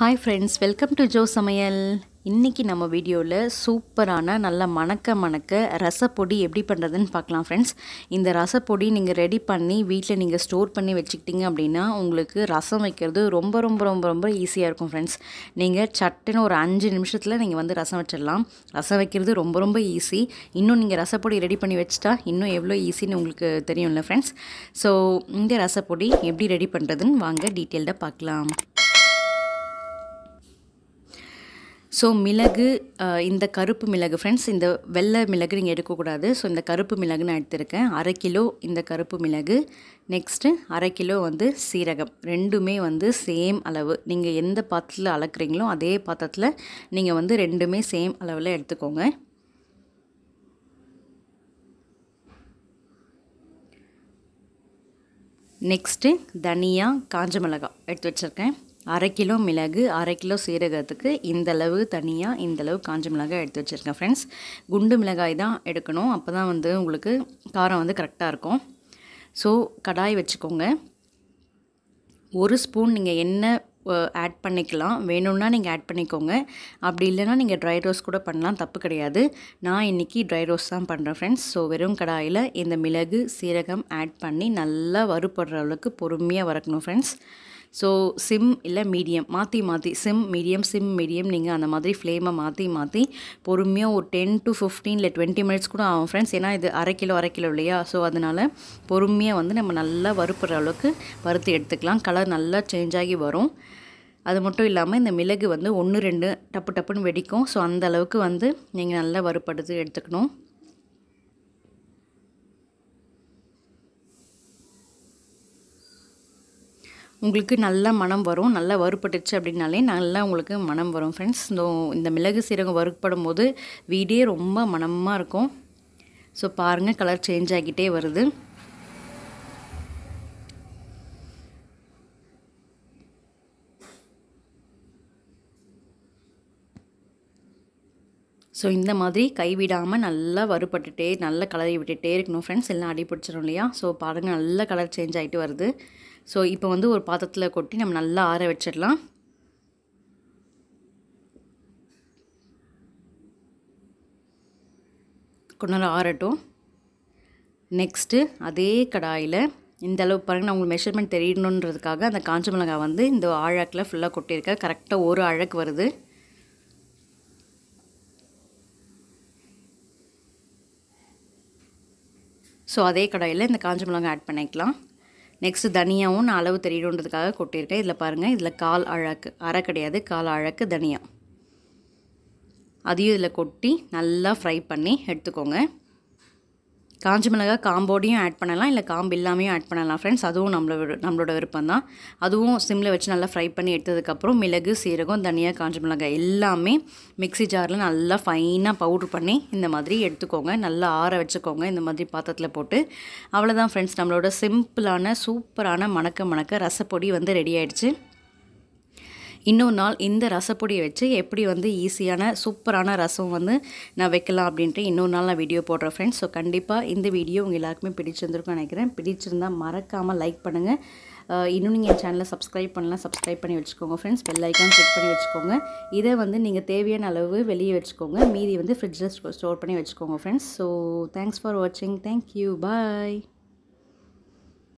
hi friends welcome to Jo சமையல் இன்றைக்கி நம்ம வீடியோவில் சூப்பரான நல்ல மணக்க மணக்க ரசப்பொடி எப்படி பண்ணுறதுன்னு பார்க்கலாம் ஃப்ரெண்ட்ஸ் இந்த ரசப்பொடி நீங்கள் ரெடி பண்ணி வீட்டில் நீங்கள் ஸ்டோர் பண்ணி வச்சுக்கிட்டிங்க அப்படின்னா உங்களுக்கு ரசம் வைக்கிறது ரொம்ப ரொம்ப ரொம்ப ரொம்ப ஈஸியாக இருக்கும் ஃப்ரெண்ட்ஸ் நீங்கள் சட்டுன்னு ஒரு அஞ்சு நிமிஷத்தில் நீங்கள் வந்து ரசம் வச்சிடலாம் ரசம் வைக்கிறது ரொம்ப ரொம்ப ஈஸி இன்னும் நீங்கள் ரசப்பொடி ரெடி பண்ணி வச்சுட்டா இன்னும் எவ்வளோ ஈஸின்னு உங்களுக்கு தெரியும்ல ஃப்ரெண்ட்ஸ் ஸோ இந்த ரசப்பொடி எப்படி ரெடி பண்ணுறதுன்னு வாங்க டீட்டெயில்டாக பார்க்கலாம் ஸோ மிளகு uh, இந்த கருப்பு மிளகு ஃப்ரெண்ட்ஸ் இந்த வெள்ளை மிளகு நீங்கள் எடுக்கக்கூடாது ஸோ இந்த கருப்பு மிளகு நான் எடுத்திருக்கேன் அரை கிலோ இந்த கருப்பு மிளகு நெக்ஸ்ட்டு அரை கிலோ வந்து சீரகம் ரெண்டுமே வந்து சேம் அளவு நீங்கள் எந்த பாத்திரத்தில் அளக்குறீங்களோ அதே பாத்திரத்தில் நீங்கள் வந்து ரெண்டுமே சேம் அளவில் எடுத்துக்கோங்க நெக்ஸ்ட்டு தனியாக காஞ்ச மிளகா எடுத்து வச்சுருக்கேன் அரை கிலோ மிளகு அரை கிலோ சீரகத்துக்கு இந்தளவு தனியாக இந்தளவு காஞ்ச மிளகாய் எடுத்து வச்சுருக்கேன் ஃப்ரெண்ட்ஸ் குண்டு மிளகாய் தான் எடுக்கணும் அப்போ தான் வந்து உங்களுக்கு காரம் வந்து கரெக்டாக இருக்கும் ஸோ கடாய் வச்சுக்கோங்க ஒரு ஸ்பூன் நீங்கள் என்ன ஆட் பண்ணிக்கலாம் வேணும்னா நீங்கள் ஆட் பண்ணிக்கோங்க அப்படி இல்லைன்னா நீங்கள் ட்ரை ரோஸ் கூட பண்ணலாம் தப்பு கிடையாது நான் இன்றைக்கி ட்ரை ரோஸ் தான் பண்ணுறேன் ஃப்ரெண்ட்ஸ் ஸோ வெறும் கடாயில் இந்த மிளகு சீரகம் ஆட் பண்ணி நல்லா வறுபடுற அளவுக்கு பொறுமையாக வறக்கணும் ஃப்ரெண்ட்ஸ் ஸோ சிம் இல்லை மீடியம் மாற்றி மாற்றி சிம் மீடியம் சிம் மீடியம் நீங்கள் அந்த மாதிரி ஃப்ளேமை மாற்றி மாற்றி பொறுமையாக ஒரு டென் டு ஃபிஃப்டீன் இல்லை டுவெண்ட்டி மினிட்ஸ் கூட ஆகும் ஃப்ரெண்ட்ஸ் ஏன்னா இது அரை கிலோ அரை கிலோ இல்லையா ஸோ அதனால் பொறுமையாக வந்து நம்ம நல்லா வறுப்புற அளவுக்கு வறுத்து எடுத்துக்கலாம் கலர் நல்லா சேஞ்ச் ஆகி வரும் அது மட்டும் இல்லாமல் இந்த மிளகு வந்து ஒன்று ரெண்டு டப்பு டப்புன்னு வெடிக்கும் ஸோ அந்த அளவுக்கு வந்து நீங்கள் நல்லா வறுப்படுத்து எடுத்துக்கணும் உங்களுக்கு நல்லா மனம் வரும் நல்லா வறுப்பட்டுச்சு அப்படின்னாலே நல்லா உங்களுக்கு மனம் வரும் ஃப்ரெண்ட்ஸ் இந்த இந்த மிளகு சீரகம் வறுப்படும் போது வீடே ரொம்ப மனமாக இருக்கும் ஸோ பாருங்கள் கலர் சேஞ்ச் ஆகிட்டே வருது ஸோ இந்த மாதிரி கைவிடாமல் நல்லா வறுப்பட்டுட்டே நல்லா கலரை விட்டுகிட்டே இருக்கணும் ஃப்ரெண்ட்ஸ் எல்லாம் அடி பிடிச்சிரும் இல்லையா ஸோ பாருங்கள் நல்லா கலர் சேஞ்ச் ஆகிட்டு வருது ஸோ இப்போ வந்து ஒரு பாத்திரத்தில் கொட்டி நம்ம நல்லா ஆற வச்சிடலாம் கொஞ்ச நேரம் ஆறட்டும் நெக்ஸ்ட்டு அதே கடாயில் இந்த அளவு பாருங்கள் நான் உங்களுக்கு மெஷர்மெண்ட் தெரியணுன்றதுக்காக அந்த காஞ்ச மிளகாய் வந்து இந்த ஆழாக்கில் ஃபுல்லாக கொட்டியிருக்க கரெக்டாக ஒரு அழகு வருது ஸோ அதே கடாயில் இந்த காஞ்ச மிளகாய் ஆட் பண்ணிக்கலாம் நெக்ஸ்ட்டு தனியாவும் நான் அளவு தெரியணுன்றதுக்காக கொட்டியிருக்கேன் இதில் பாருங்கள் இதில் கால் அழகு அரை கிடையாது கால் அழகு தனியாக அதையும் இதில் கொட்டி நல்லா ஃப்ரை பண்ணி எடுத்துக்கோங்க காஞ்சி மிளகாய் காம்போடையும் ஆட் பண்ணலாம் இல்லை காம்பு இல்லாமையும் ஆட் பண்ணலாம் ஃப்ரெண்ட்ஸ் அதுவும் நம்மளோட நம்மளோட விருப்பம் தான் அதுவும் சிம்மில் வச்சு நல்லா ஃப்ரை பண்ணி எடுத்ததுக்கப்புறம் மிளகு சீரகம் தனியாக காஞ்சி மிளகாய் எல்லாமே மிக்சி ஜாரில் நல்லா ஃபைனாக பவுட்ரு பண்ணி இந்த மாதிரி எடுத்துக்கோங்க நல்லா ஆற வச்சுக்கோங்க இந்த மாதிரி பாத்திரத்தில் போட்டு அவ்வளோதான் ஃப்ரெண்ட்ஸ் நம்மளோட சிம்பிளான சூப்பரான மணக்க மணக்க ரசப்பொடி வந்து ரெடி ஆகிடுச்சு இன்னொரு நாள் இந்த ரசப்பொடியை வச்சு எப்படி வந்து ஈஸியான சூப்பரான ரசம் வந்து நான் வைக்கலாம் அப்படின்ட்டு இன்னொரு நாள் நான் வீடியோ போடுறேன் ஃப்ரெண்ட்ஸ் ஸோ கண்டிப்பாக இந்த வீடியோ உங்கள் எல்லாருக்குமே பிடிச்சிருந்துருக்கும் நினைக்கிறேன் பிடிச்சிருந்தால் மறக்காமல் லைக் பண்ணுங்கள் இன்னும் நீங்கள் என் சேனலில் சப்ஸ்கிரைப் பண்ணலாம் சப்ஸ்கிரைப் பண்ணி வச்சுக்கோங்க ஃப்ரெண்ட்ஸ் பெல் ஐக்கான் செக் பண்ணி வச்சுக்கோங்க இதை வந்து நீங்கள் தேவையான அளவு வெளியே வச்சுக்கோங்க மீதி வந்து ஃப்ரிட்ஜில் ஸ்டோர் பண்ணி வச்சுக்கோங்க ஃப்ரெண்ட்ஸ் ஸோ தேங்க்ஸ் ஃபார் வாட்சிங் தேங்க்யூ பாய்